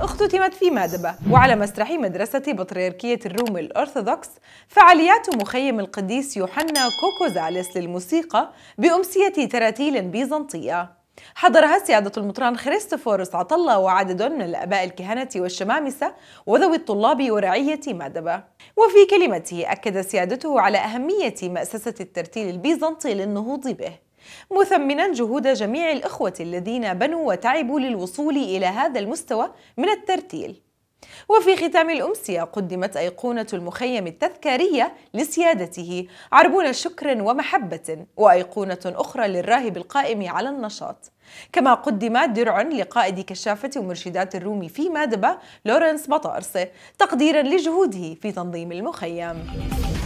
اختتمت في مادبة وعلى مسرح مدرسة بطريركية الروم الأرثوذكس فعاليات مخيم القديس يوحنا كوكوزاليس للموسيقى بأمسية تراتيل بيزنطية حضرها سيادة المطران خريستوفوروس عطلة وعدد من الآباء الكهنة والشمامسة وذوي الطلاب ورعية مادبة وفي كلمته أكد سيادته على أهمية مأسسة الترتيل البيزنطي للنهوض به مثمنا جهود جميع الإخوة الذين بنوا وتعبوا للوصول إلى هذا المستوى من الترتيل وفي ختام الأمسية قدمت أيقونة المخيم التذكارية لسيادته عربون شكر ومحبة وأيقونة أخرى للراهب القائم على النشاط كما قدم درع لقائد كشافة ومرشدات الروم في مادبة لورنس بطارسة تقديرا لجهوده في تنظيم المخيم